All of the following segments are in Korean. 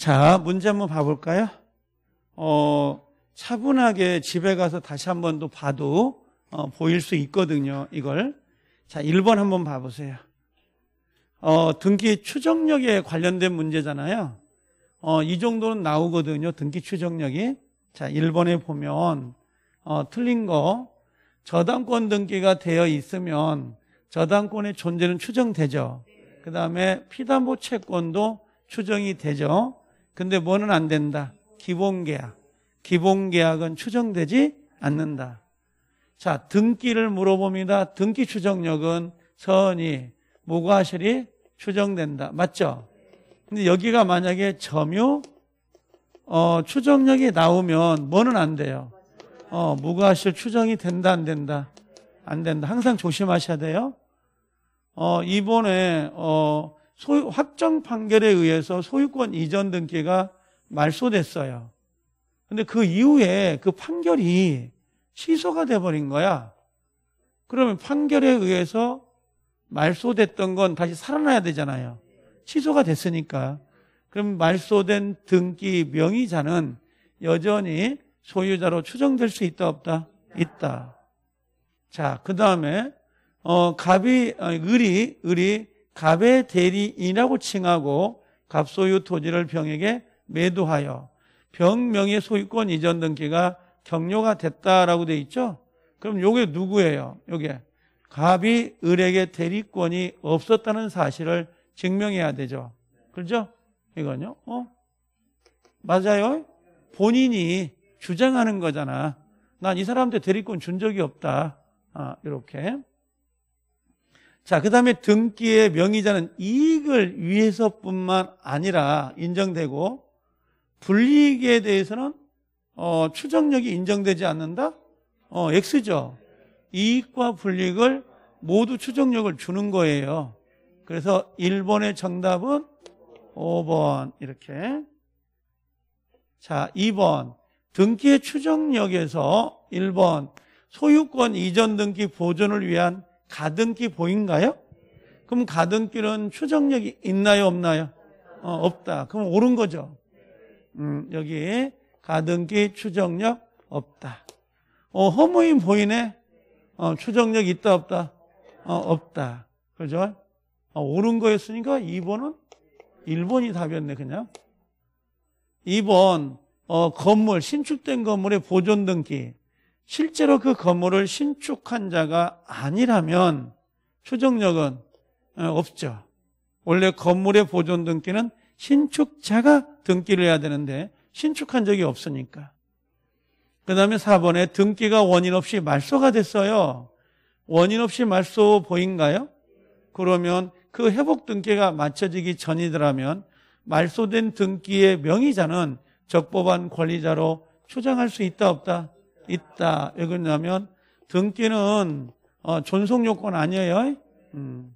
자, 문제 한번 봐볼까요? 어, 차분하게 집에 가서 다시 한번더 봐도 어, 보일 수 있거든요, 이걸. 자, 1번 한번 봐보세요. 어, 등기 추정력에 관련된 문제잖아요. 어, 이 정도는 나오거든요, 등기 추정력이. 자, 1번에 보면, 어, 틀린 거, 저당권 등기가 되어 있으면 저당권의 존재는 추정되죠. 그 다음에 피담보 채권도 추정이 되죠. 근데 뭐는 안 된다. 기본 계약. 기본 계약은 추정되지 않는다. 자, 등기를 물어봅니다. 등기 추정력은 선이, 무과실이 추정된다. 맞죠? 근데 여기가 만약에 점유, 어, 추정력이 나오면 뭐는 안 돼요? 어, 무과실 추정이 된다, 안 된다? 안 된다. 항상 조심하셔야 돼요. 어, 이번에, 어, 소유, 확정 판결에 의해서 소유권 이전 등기가 말소됐어요. 근데 그 이후에 그 판결이 취소가 돼버린 거야. 그러면 판결에 의해서 말소됐던 건 다시 살아나야 되잖아요. 취소가 됐으니까. 그럼 말소된 등기 명의자는 여전히 소유자로 추정될 수 있다 없다? 있다. 자, 그 다음에 어 갑이 아니, 어, 을이 을이 갑의 대리인이라고 칭하고 갑소유 토지를 병에게 매도하여 병명의 소유권 이전 등기가 격려가 됐다라고 돼 있죠. 그럼 요게 누구예요? 요게 갑이 을에게 대리권이 없었다는 사실을 증명해야 되죠. 그렇죠? 이건요. 어? 맞아요. 본인이 주장하는 거잖아. 난 이 사람한테 대리권 준 적이 없다. 아, 이렇게. 자, 그 다음에 등기의 명의자는 이익을 위해서뿐만 아니라 인정되고 불이익에 대해서는 어, 추정력이 인정되지 않는다? 어, X죠. 이익과 불이익을 모두 추정력을 주는 거예요. 그래서 1번의 정답은 5번 이렇게 자 2번 등기의 추정력에서 1번 소유권 이전 등기 보존을 위한 가등기 보인가요? 그럼 가등기는 추정력이 있나요, 없나요? 어, 없다. 그럼 옳은 거죠. 음, 여기 가등기 추정력 없다. 어, 허무인 보이네? 어, 추정력 있다, 없다? 어, 없다. 그죠? 어, 옳은 거였으니까 2번은 1번이 답이었네, 그냥. 2번, 어, 건물, 신축된 건물의 보존등기. 실제로 그 건물을 신축한 자가 아니라면 추정력은 어, 없죠. 원래 건물의 보존 등기는 신축자가 등기를 해야 되는데 신축한 적이 없으니까. 그 다음에 4번에 등기가 원인 없이 말소가 됐어요. 원인 없이 말소 보인가요? 그러면 그 회복 등기가 맞춰지기 전이더라면 말소된 등기의 명의자는 적법한 권리자로 추정할 수 있다 없다? 있다. 왜 그러냐면 등기는 어, 존속 요건 아니에요. 음.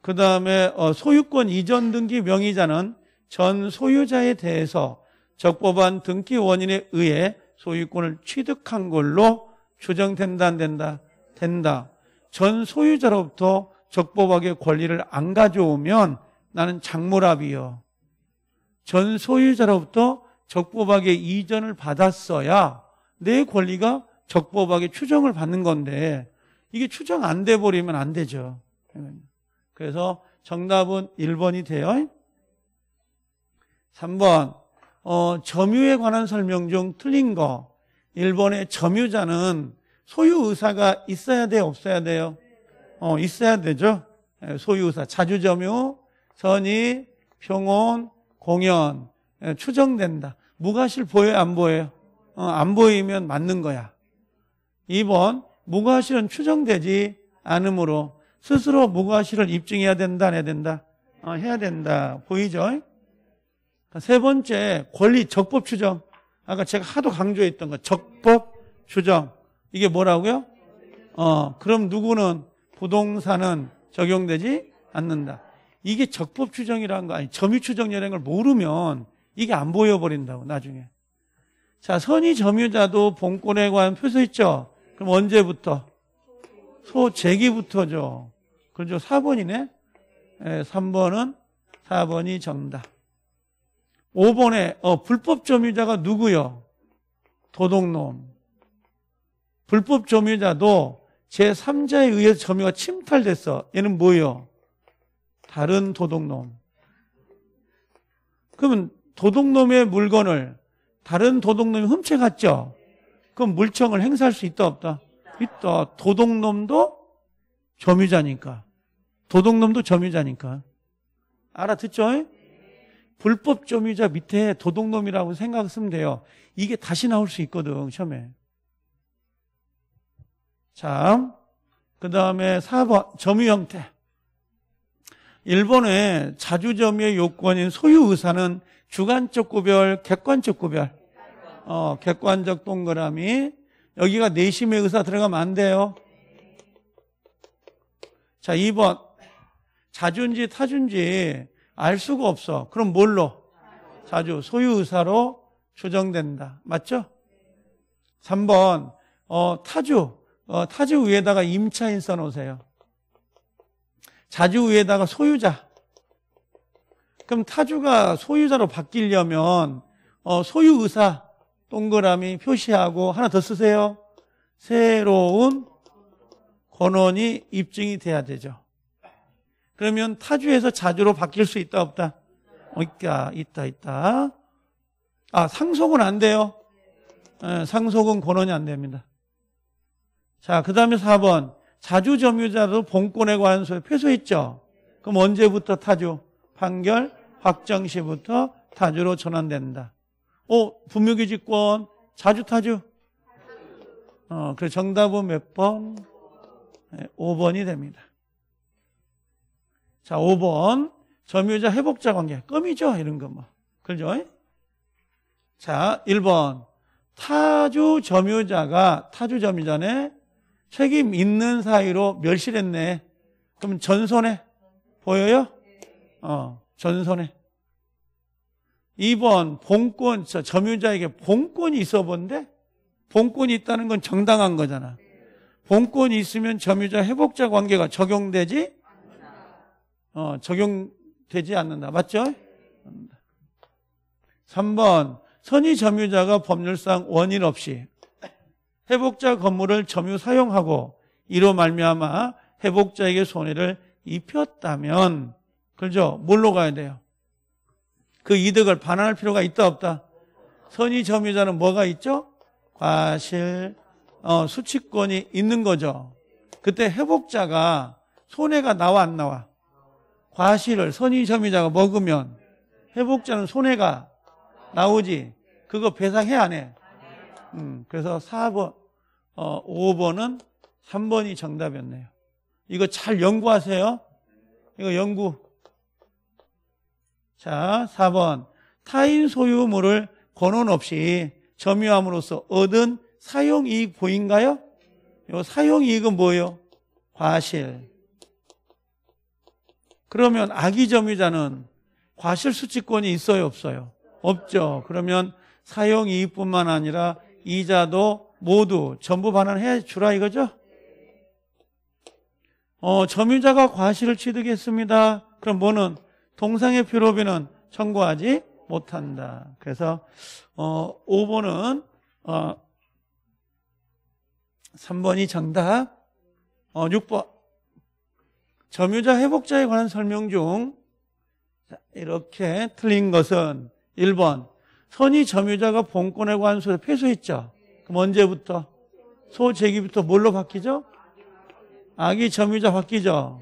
그 다음에 어, 소유권 이전 등기 명의자는 전 소유자에 대해서 적법한 등기 원인에 의해 소유권을 취득한 걸로 추정된다 안 된다 된다. 전 소유자로부터 적법하게 권리를 안 가져오면 나는 장물합이요. 전 소유자로부터 적법하게 이전을 받았어야 내 권리가 적법하게 추정을 받는 건데 이게 추정 안 돼 버리면 안 되죠. 그래서 정답은 1번이 돼요. 3번 어, 점유에 관한 설명 중 틀린 거. 1번의 점유자는 소유 의사가 있어야 돼 없어야 돼요? 어, 있어야 되죠. 예, 소유 의사 자주 점유, 선의, 평온, 공연 예, 추정된다. 무가실 보여요 안 보여요? 어, 안 보이면 맞는 거야. 2번 무과실은 추정되지 않으므로 스스로 무과실을 입증해야 된다, 해야 된다, 어, 해야 된다. 보이죠? 그러니까 세 번째 권리 적법 추정. 아까 제가 하도 강조했던 거 적법 추정. 이게 뭐라고요? 어, 그럼 누구는 부동산은 적용되지 않는다. 이게 적법 추정이라는 거 아니 점유 추정이라는 걸 모르면 이게 안 보여 버린다고 나중에. 자, 선의 점유자도 본권에 관한 표소 있죠? 그럼 언제부터? 소재기부터죠. 그죠? 4번이네. 네, 예, 3번은 4번이 정답. 5번에 어, 불법 점유자가 누구요? 도둑놈. 불법 점유자도 제3자에 의해서 점유가 침탈됐어. 얘는 뭐요 다른 도둑놈. 그러면 도둑놈의 물건을 다른 도둑놈이 훔쳐갔죠? 그럼 물청을 행사할 수 있다 없다? 있다. 도둑놈도 점유자니까. 도둑놈도 점유자니까. 알아듣죠? 불법 점유자 밑에 도둑놈이라고 생각 쓰면 돼요. 이게 다시 나올 수 있거든, 처음에. 자, 그 다음에 4번, 점유 형태. 일본의 자주점유의 요건인 소유 의사는 주관적 구별, 객관적 구별. 어, 객관적 동그라미. 여기가 내심의 의사 들어가면 안 돼요. 자, 2번. 자주인지 타주인지 알 수가 없어. 그럼 뭘로? 자주, 소유 의사로 추정된다 맞죠? 3번. 어, 타주. 어, 타주 위에다가 임차인 써놓으세요. 자주 위에다가 소유자. 그럼 타주가 소유자로 바뀌려면 어, 소유 의사 동그라미 표시하고 하나 더 쓰세요. 새로운 권원이 입증이 돼야 되죠. 그러면 타주에서 자주로 바뀔 수 있다 없다? 있다 있다 있다. 아 상속은 안 돼요. 네, 상속은 권원이 안 됩니다. 자, 그 다음에 4번. 자주 점유자도 본권에 관한 소유 폐소했죠? 그럼 언제부터 타주? 판결 확정시부터 타주로 전환된다. 오, 분묘기지권 자주 타주. 어, 그래서 정답은 몇 번? 네, 5번이 됩니다. 자, 5번. 점유자 회복자 관계. 껌이죠? 이런 거 뭐. 그죠? 자, 1번. 타주 점유자가 타주 점유자네 책임 있는 사이로 멸실했네. 그럼 전손해. 보여요? 어, 전손해. 2번 본권 점유자에게 본권이 있어 본데 본권이 있다는 건 정당한 거잖아. 본권이 있으면 점유자 회복자 관계가 적용되지 어, 적용되지 않는다. 맞죠? 3번 선의 점유자가 법률상 원인 없이 회복자 건물을 점유 사용하고 이로 말미암아 회복자에게 손해를 입혔다면 그죠? 뭘로 가야 돼요? 그 이득을 반환할 필요가 있다 없다. 선의 점유자는 뭐가 있죠? 과실 어, 수치권이 있는 거죠. 그때 회복자가 손해가 나와 안 나와? 과실을 선의 점유자가 먹으면 회복자는 손해가 나오지. 그거 배상해 안 해? 음, 그래서 4번, 어, 5번은 3번이 정답이었네요. 이거 잘 연구하세요. 이거 연구 자, 4번. 타인 소유물을 권원 없이 점유함으로써 얻은 사용이익 보인가요? 요 사용이익은 뭐예요? 과실. 그러면 아기 점유자는 과실 수치권이 있어요, 없어요? 없죠. 그러면 사용이익뿐만 아니라 이자도 모두 전부 반환해 주라 이거죠? 어, 점유자가 과실을 취득했습니다. 그럼 뭐는 동상의 피로비는 청구하지 못한다. 그래서 어 5번은 어 3번이 정답. 어 6번 점유자 회복자에 관한 설명 중 이렇게 틀린 것은 1번 선의 점유자가 본권에 관한 소유 폐소했죠 그럼 언제부터 소재기부터 뭘로 바뀌죠? 아기 점유자 바뀌죠.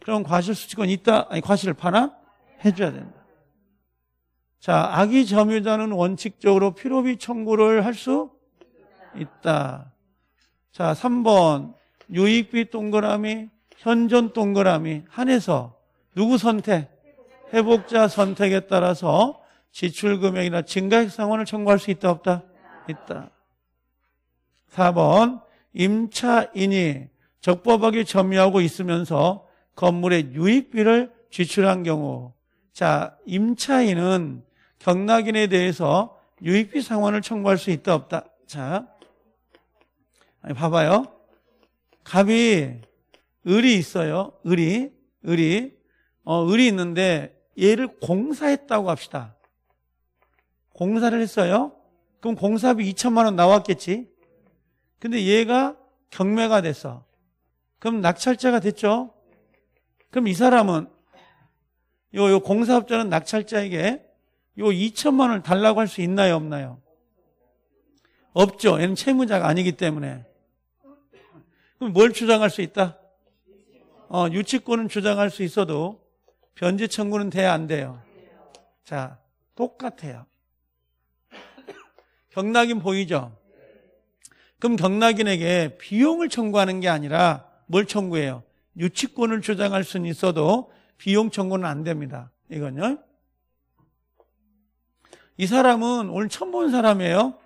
그럼 과실수칙권 있다. 아니 과실을 파나? 해줘야 된다. 자, 아기 점유자는 원칙적으로 필요비 청구를 할 수 있다. 자, 3번. 유익비 동그라미, 현존 동그라미 한해서 누구 선택? 회복자 선택에 따라서 지출 금액이나 증가액 상환을 청구할 수 있다 없다? 있다. 4번. 임차인이 적법하게 점유하고 있으면서 건물의 유익비를 지출한 경우 자, 임차인은 경락인에 대해서 유익비 상환을 청구할 수 있다 없다. 자, 봐봐요. 갑이 을이 있어요. 을이 을이 어, 을이 있는데 얘를 공사했다고 합시다. 공사를 했어요. 그럼 공사비 2천만 원 나왔겠지. 근데 얘가 경매가 됐어. 그럼 낙찰자가 됐죠. 그럼 이 사람은 요, 요 공사업자는 낙찰자에게 요 2천만 원을 달라고 할 수 있나요, 없나요? 없죠. 얘는 채무자가 아니기 때문에. 그럼 뭘 주장할 수 있다? 어, 유치권은 주장할 수 있어도 변제 청구는 돼야 안 돼요. 자, 똑같아요. 경락인 보이죠? 그럼 경락인에게 비용을 청구하는 게 아니라 뭘 청구해요? 유치권을 주장할 수는 있어도 비용 청구는 안 됩니다. 이건요. 이 사람은 오늘 처음 본 사람이에요.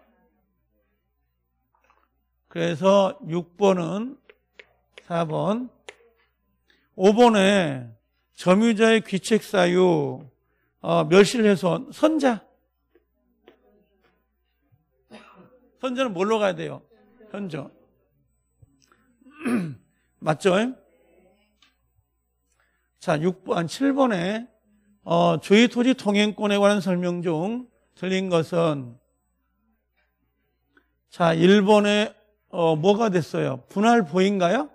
그래서 6번은 4번. 5번에 점유자의 귀책 사유, 어, 멸실훼손, 선자. 선자는 뭘로 가야 돼요? 현저. 맞죠? 자, 6번, 7번에 어, 주의 토지 통행권에 관한 설명 중 틀린 것은 자, 1번에 어, 뭐가 됐어요? 분할 보인가요?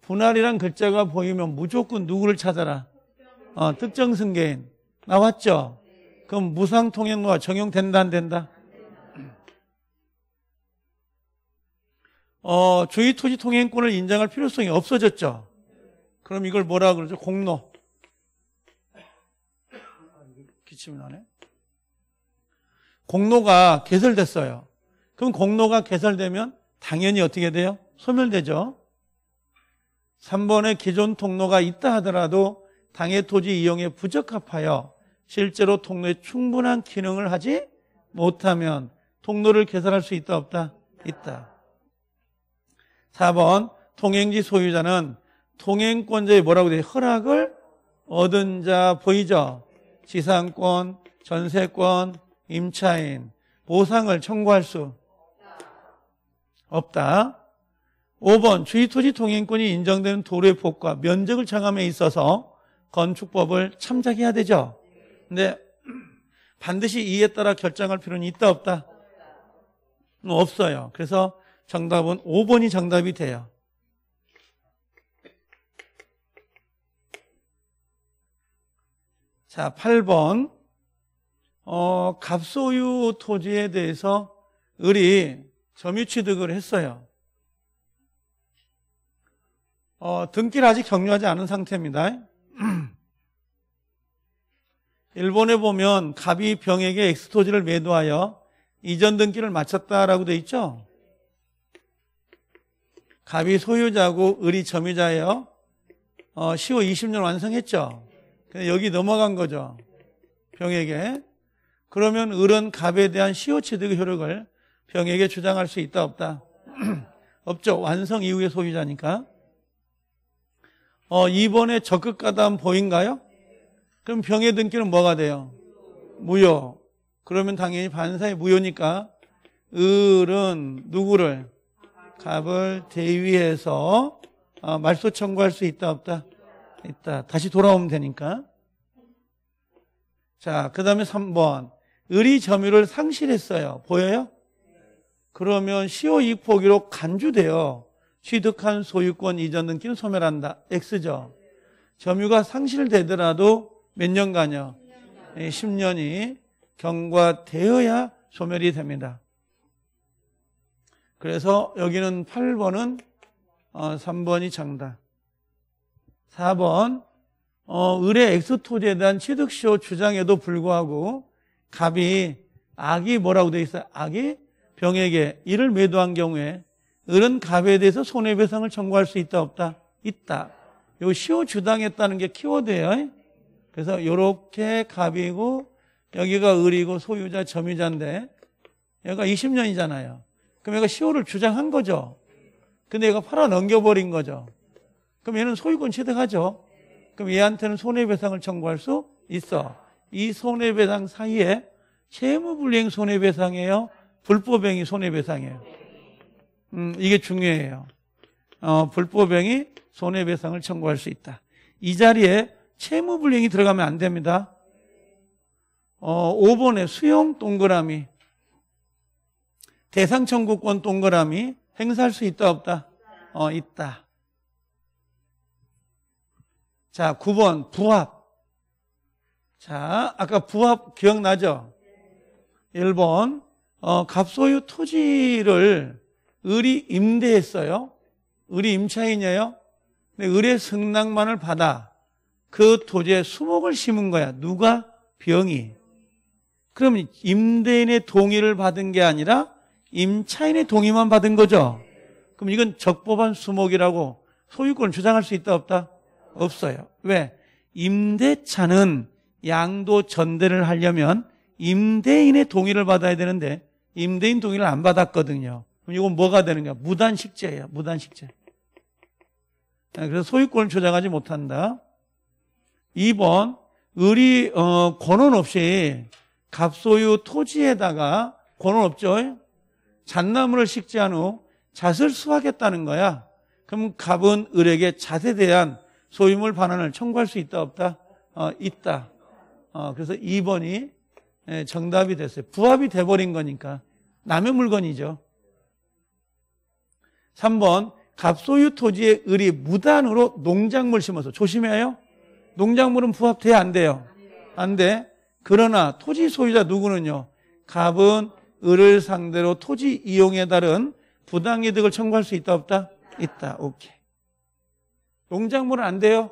분할이란 글자가 보이면 무조건 누구를 찾아라? 어, 특정 승계인. 나왔죠? 그럼 무상 통행료가 적용된다, 안 된다? 어, 주의 토지 통행권을 인정할 필요성이 없어졌죠? 그럼 이걸 뭐라 그러죠? 공로. 기침이 나네. 공로가 개설됐어요. 그럼 공로가 개설되면 당연히 어떻게 돼요? 소멸되죠. 3번에 기존 통로가 있다 하더라도 당의 토지 이용에 부적합하여 실제로 통로에 충분한 기능을 하지 못하면 통로를 개설할 수 있다 없다? 있다. 4번 통행지 소유자는 통행권자의 뭐라고 돼? 허락을 얻은 자 보이죠? 지상권, 전세권, 임차인, 보상을 청구할 수 없다. 5번 주위 토지 통행권이 인정되는 도로의 폭과 면적을 정함에 있어서 건축법을 참작해야 되죠. 근데 반드시 이에 따라 결정할 필요는 있다 없다? 없어요. 그래서 정답은 5번이 정답이 돼요. 자, 8번. 어, 갑소유 토지에 대해서 을이 점유취득을 했어요. 어, 등기를 아직 격려하지 않은 상태입니다. 일본에 보면 갑이 병에게 엑스토지를 매도하여 이전 등기를 마쳤다라고 돼 있죠. 갑이 소유자고 을이 점유자예요. 어, 10월 20년 완성했죠. 여기 넘어간 거죠. 병에게. 그러면 을은 갑에 대한 시효취득의 효력을 병에게 주장할 수 있다 없다. 없죠. 완성 이후의 소유자니까. 어, 이번에 적극가담 보인가요? 그럼 병의 등기는 뭐가 돼요? 무효. 그러면 당연히 반사의 무효니까 을은 누구를 갑을 대위해서 어, 말소 청구할 수 있다 없다. 있다. 다시 돌아오면 되니까. 자, 그 다음에 3번. 을이 점유를 상실했어요. 보여요? 그러면 시효 이포기로 간주되어 취득한 소유권 이전 등기는 소멸한다. X죠. 점유가 상실되더라도 몇 년간요? 이 예, 10년이 경과되어야 소멸이 됩니다. 그래서 여기는 8번은 3번이 어, 정답. 4번 어, 의 엑스토지에 대한 취득시효 주장에도 불구하고 갑이 악이 뭐라고 돼 있어요? 악이 병에게 이를 매도한 경우에 을은 갑에 대해서 손해배상을 청구할 수 있다 없다? 있다. 요 시효 주장했다는게 키워드예요. 그래서 요렇게 갑이고 여기가 을이고 소유자 점유자인데 얘가 20년이잖아요. 그럼 얘가 시효를 주장한 거죠. 근데 얘가 팔아 넘겨버린 거죠. 그럼 얘는 소유권 취득하죠. 그럼 얘한테는 손해배상을 청구할 수 있어. 이 손해배상 사이에 채무불이행 손해배상이에요. 불법행위 손해배상이에요. 음, 이게 중요해요. 어, 불법행위 손해배상을 청구할 수 있다. 이 자리에 채무불이행이 들어가면 안 됩니다. 어, 5번에 수용 동그라미. 대상 청구권 동그라미 행사할 수 있다 없다? 어, 있다. 자, 9번 부합. 자, 아까 부합 기억나죠? 1번 어, 갑소유 토지를 을이 임대했어요. 을이 임차인이에요. 근데 을의 승낙만을 받아 그 토지에 수목을 심은 거야. 누가? 병이. 그럼 임대인의 동의를 받은 게 아니라 임차인의 동의만 받은 거죠. 그럼 이건 적법한 수목이라고 소유권 주장할 수 있다 없다? 없어요. 왜? 임대차는 양도 전대를 하려면 임대인의 동의를 받아야 되는데 임대인 동의를 안 받았거든요. 그럼 이건 뭐가 되는가? 무단식재예요. 무단식재. 그래서 소유권을 조장하지 못한다. 2번 의리 어, 권원 없이 갑소유 토지에다가 권원 없죠. 잣나무를 식재한 후 잣을 수확했다는 거야. 그럼 갑은 을에게 잣에 대한 소유물 반환을 청구할 수 있다 없다? 어, 있다. 어, 그래서 2번이 예, 정답이 됐어요. 부합이 돼버린 거니까 남의 물건이죠. 3번 갑소유 토지의 을이 무단으로 농작물 심어서 조심해요. 농작물은 부합돼야 안 돼요. 안 돼. 그러나 토지 소유자 누구는요? 갑은 을을 상대로 토지 이용에 따른 부당이득을 청구할 수 있다 없다? 있다. 오케이. 농작물은 안 돼요?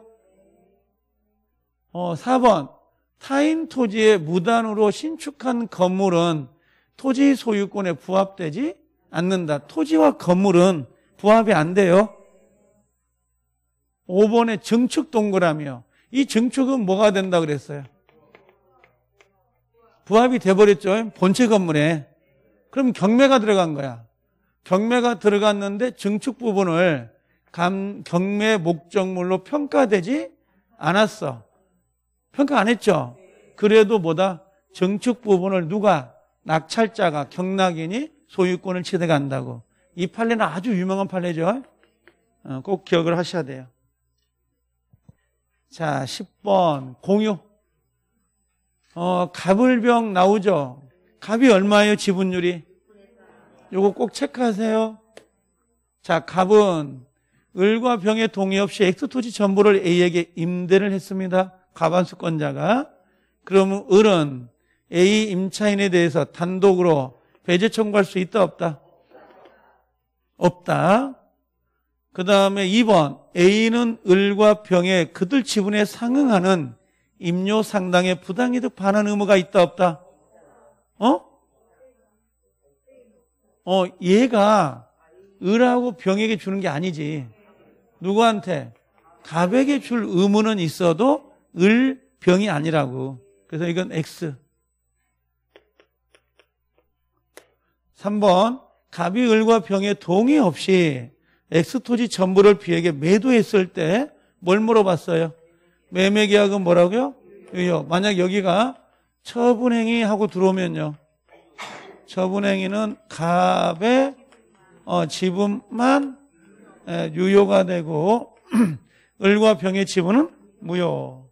어, 4번. 타인 토지에 무단으로 신축한 건물은 토지 소유권에 부합되지 않는다. 토지와 건물은 부합이 안 돼요. 5번에 증축 동그라미요. 이 증축은 뭐가 된다 그랬어요? 부합이 돼버렸죠. 본체 건물에. 그럼 경매가 들어간 거야. 경매가 들어갔는데 증축 부분을 감, 경매 목적물로 평가되지 않았어. 평가 안 했죠? 그래도 뭐다? 정축 부분을 누가? 낙찰자가, 경락인이 소유권을 취득한다고. 이 판례는 아주 유명한 판례죠. 어, 꼭 기억을 하셔야 돼요. 자, 10번. 공유. 어, 갑을병 나오죠? 갑이 얼마예요, 지분율이? 요거 꼭 체크하세요. 자, 갑은 을과 병의 동의 없이 엑스토지 전부를 A에게 임대를 했습니다. 가반수권자가. 그러면 을은 A 임차인에 대해서 단독으로 배제 청구할 수 있다 없다? 없다. 그 다음에 2번 A는 을과 병의 그들 지분에 상응하는 임료 상당의 부당이득 반환 의무가 있다 없다? 어? 어, 얘가 을하고 병에게 주는 게 아니지. 누구한테? 갑에게 줄 의무는 있어도 을 병이 아니라고. 그래서 이건 X. 3번 갑이 을과 병의 동의 없이 X 토지 전부를 비에게 매도했을 때 뭘 물어봤어요? 매매 계약은 뭐라고요? 의요. 만약 여기가 처분행위 하고 들어오면요. 처분행위는 갑의 어, 지분만 유효가 되고 을과 병의 지분은 무효.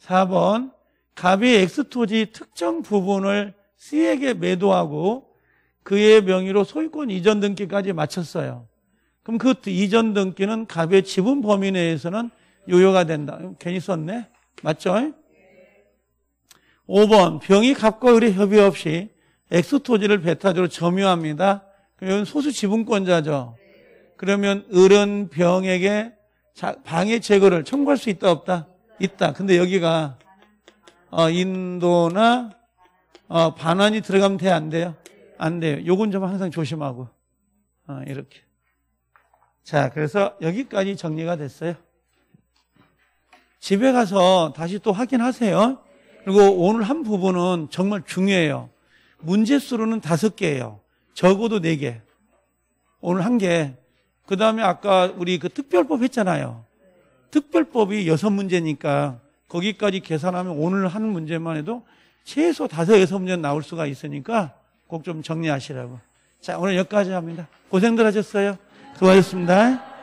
4번 갑이 엑스토지 특정 부분을 C에게 매도하고 그의 명의로 소유권 이전 등기까지 마쳤어요. 그럼 그 이전 등기는 갑의 지분 범위 내에서는 유효가 된다. 괜히 썼네. 맞죠? 5번 병이 갑과 을의 협의 없이 엑스토지를 베타주로 점유합니다. 이건 소수 지분권자죠. 그러면 을은 병에게 방해 제거를 청구할 수 있다 없다? 있다. 근데 여기가 어, 인도나 어, 반환이 들어가면 돼안 돼요? 안 돼요. 요건 좀 항상 조심하고 어, 이렇게. 자, 그래서 여기까지 정리가 됐어요. 집에 가서 다시 또 확인하세요. 그리고 오늘 한 부분은 정말 중요해요. 문제 수로는 다섯 개예요. 적어도 네 개. 오늘 한 개. 그 다음에 아까 우리 그 특별법 했잖아요. 특별법이 여섯 문제니까 거기까지 계산하면 오늘 한 문제만 해도 최소 다섯 여섯 문제 나올 수가 있으니까 꼭 좀 정리하시라고. 자, 오늘 여기까지 합니다. 고생들 하셨어요. 수고하셨습니다.